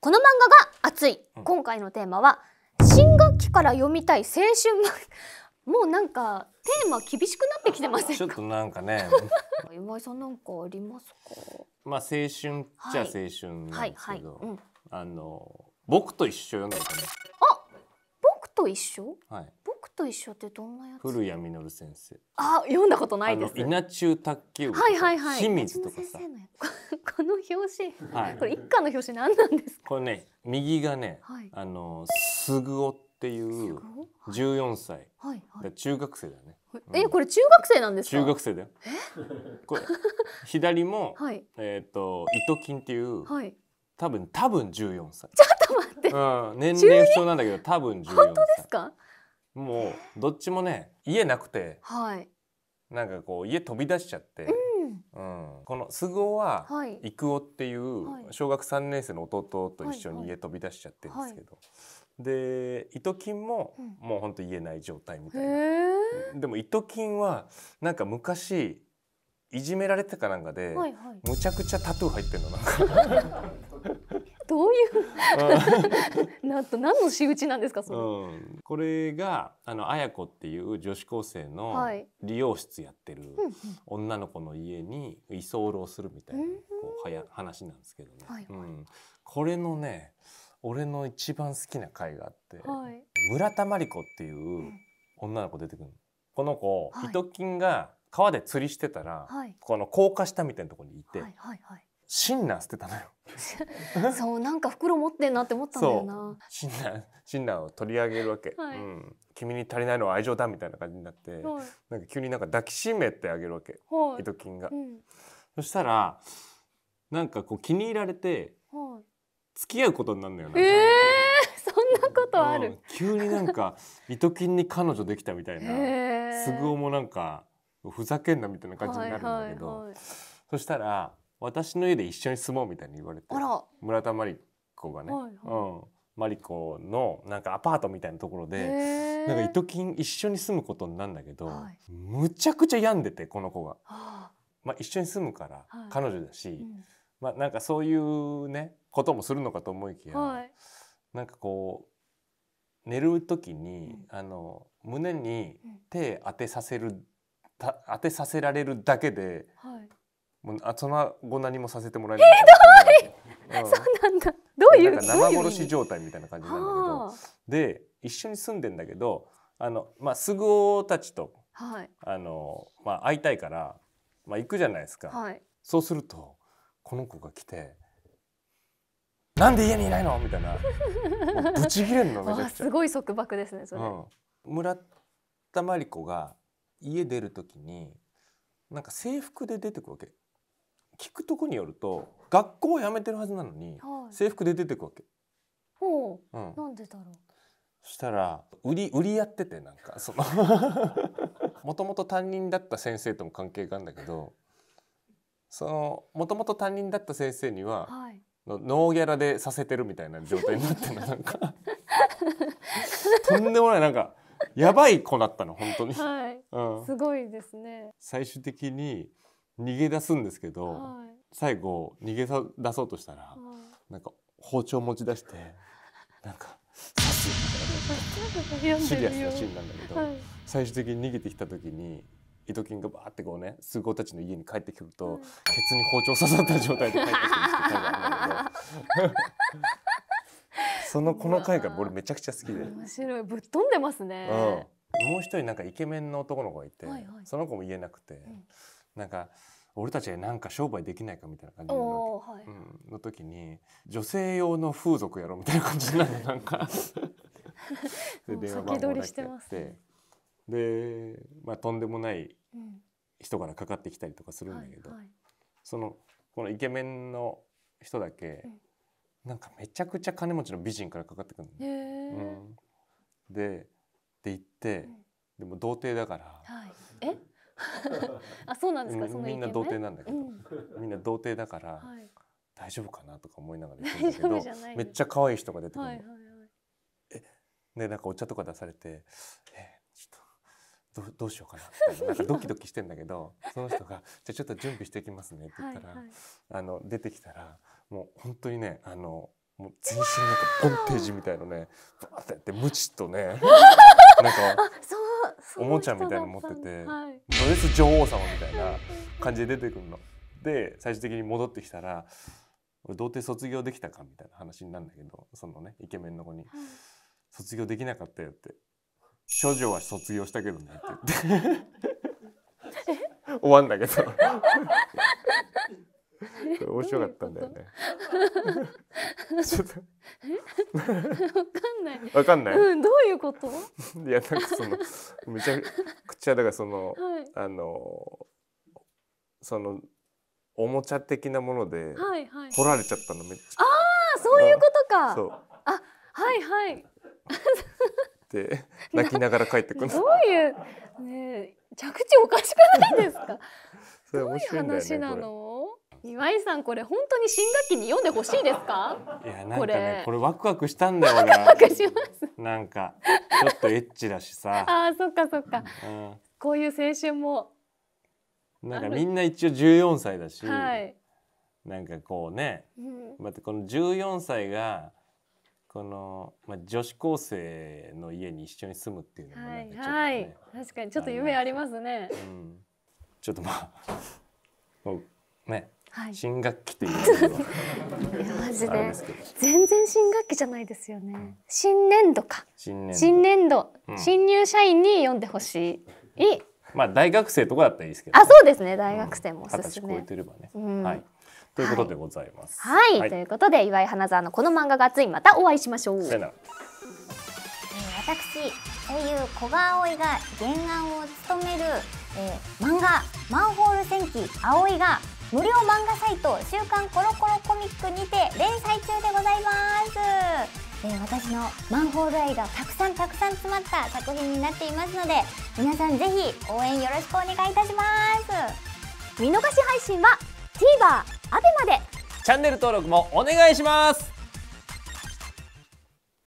この漫画が熱い、うん、今回のテーマは新学期から読みたい青春もうなんかテーマ厳しくなってきてませんちょっとなんかね岩 井さんなんかありますかまあ青春じゃ青春なんですけどあの僕と一緒読んだことねあ僕と一緒、はい、僕と一緒ってどんなやつ古谷実先生あ読んだことないです稲中卓球はいはいはい清水とかさ この表紙、はい、これ一巻の表紙何なんですかこれね右がね、はい、あのすぐおっていう十四歳、はいはい、中学生だよね、え、うん、これ中学生なんです中学生だよこれ左も、はい、えっ、ー、と糸金っていう、はい、多分多分十四歳ちょっと待って、うん、年齢不詳なんだけど多分十四歳本当ですかもうどっちもね家なくて、はい、なんかこう家飛び出しちゃって、うん、うん、この菅生は育夫っていう小学3年生の弟と一緒に家飛び出しちゃってるんですけど、で糸金ももうほんと言えない状態みたいな。うん、でも糸金はなんか昔いじめられてたかなんかで、はいはい、むちゃくちゃタトゥー入ってるのなんか どういう なんと何の仕打ちなんですかそれ、うん、これがあの綾子っていう女子高生の理容室やってる女の子の家に居候するみたいなこうはや話なんですけどね、はいはい、うん、これのね俺の一番好きな回があって、はい、村田真理子っていう女の子出てくるこの子、はい、糸金が川で釣りしてたら、はい、この高架下みたいなところにいて、はいはいはい、シンナー捨てたのよ そうなんか袋持ってんなって思ったんだよなシンナーシンナーを取り上げるわけ、はい、うん、君に足りないのは愛情だみたいな感じになって、はい、なんか急になんか抱きしめてあげるわけ、はい、糸金が、うん、そしたらなんかこう気に入られて、はい、付き合うことになるのよな、えー、そんなことある、うん、急になんか糸金に彼女できたみたいなすぐおもなんかふざけんなみたいな感じになるんだけど、はいはいはい、そしたら私の家で一緒に住もうみたいに言われて村田真理子がね、真理子うんのなんかアパートみたいなところでなんかイト一緒に住むことになるんだけど、はい、むちゃくちゃ病んでてこの子が、まあ、一緒に住むから彼女だし、まあ、なんかそういうねこともするのかと思いきや、はい、なんかこう寝る時に、うん、あの胸に手当てさせる、うん、当てさせられるだけで、はい、もうあその後何もさせてもらえない。えどい、うん、そうなんだ。どういう生殺し状態みたいな感じなんだけど、で一緒に住んでんだけど、あのまあスグオたちと、はい、あのまあ会いたいから、まあ行くじゃないですか。はい、そうするとこの子が来て。なんで家にいないのみたいな。ぶち切れんの めちゃくちゃ。すごい束縛ですねそれ。うん、村田真理子が家出るときになんか制服で出てくわけ聞くとこによると学校を辞めてるはずなのに、はい、制服で出てくわけ。ほう、うん、なんでだろうそしたら売り売りやっててなんかそのもともと担任だった先生とも関係があるんだけどそのもともと担任だった先生には、はい、ノーギャラでさせてるみたいな状態になってる なんかとんでもないなんかやばい子だったの本当に、はい、うん、すごいですね最終的に逃げ出すんですけど、はい、最後逃げさ出そうとしたら、はい、なんか包丁持ち出してなんか刺すみたいなシリアスなシーンなんだけど、はい、最終的に逃げてきた時に糸菌がバーってこうねすごたちの家に帰ってくると、うん、ケツに包丁刺さった状態で帰ってくるんですけど そのこの回が俺めちゃくちゃ好きで面白いぶっ飛んでますね、うん、もう一人なんかイケメンの男の子がいて、はいはい、その子も言えなくて、うんなんか俺たちなんか商売できないかみたいな感じの,、はいうん、の時に女性用の風俗やろみたいな感じになるなんか で電話番号けって、ね、で、まあ、とんでもない人からかかってきたりとかするんだけど、うんはいはい、そのこのイケメンの人だけ、うん、なんかめちゃくちゃ金持ちの美人からかかってくるの、ね、うん、でって、うん、でも童貞だから、はい、えあそうなんですかそのみんな童貞なんだけど、みんな童貞だから、はい、大丈夫かなとか思いながら行くんだけどめっちゃ可愛い人が出てくるの。はいはいはい、えでなんかお茶とか出されて「えちょっとどどうしようかなってなんかドキドキしてんだけど その人が「じゃあちょっと準備していきますね」って言ったら、はいはい、あの出てきたらもう本当にねあのもう全身なんかボンテージみたいのねバーってやってムチとね なんか。おもちゃみたいにの持ってて、はい、ドレス女王様みたいな 感じで出てくるの。で最終的に戻ってきたら「俺童貞卒業できたか?」みたいな話になるんだけどそのねイケメンの子に、卒業できなかったよ」って「処女は卒業したけどね」って言って 終わんだけど面白かったんだよね。ちょっとわかんない。わかんない。うん、どういうこと？いやなんかそのめちゃくちゃだからその、はい、あのそのおもちゃ的なもので、はいはい、掘られちゃったのめっちゃ。ああそういうことか。そう。あはいはい。で、泣きながら帰ってくるどういうね着地おかしくないですかそれ面白いんだよね岩井さんこれ本当に新学期に読んでほしいですかいやなんかねこれワクワクしたんだよねしますなんかちょっとエッチだしさ あそっかそっか、うん、こういう青春もなんかみんな一応14歳だし、はい、なんかこうね、うん、またこの14歳がこの、まあ、女子高生の家に一緒に住むっていうのもなんかちょっと、ね、はい、はい、確かにちょっと夢ありますね、うん、ちょっとまあ ねはい、新学期というマジで全然新学期じゃないですよね、新年度か新年度、うん、新入社員に読んでほしいまあ大学生とかだったらいいですけど、ね、あそうですね大学生もおすすめ、うん、超えてればね、うん、はいということでございます、はい、はい、ということで岩井花澤のこの漫画が熱いまたお会いしましょうさよなら私声優古賀葵が原案を務める、えー、漫画「マンホール戦記葵」が無料漫画サイト「週刊コロコロコミック」にて連載中でございます、えー、私のマンホール愛がたくさんたくさん詰まった作品になっていますので皆さんぜひ応援よろしくお願いいたします見逃し配信は TVer、a b e m でチャンネル登録もお願いします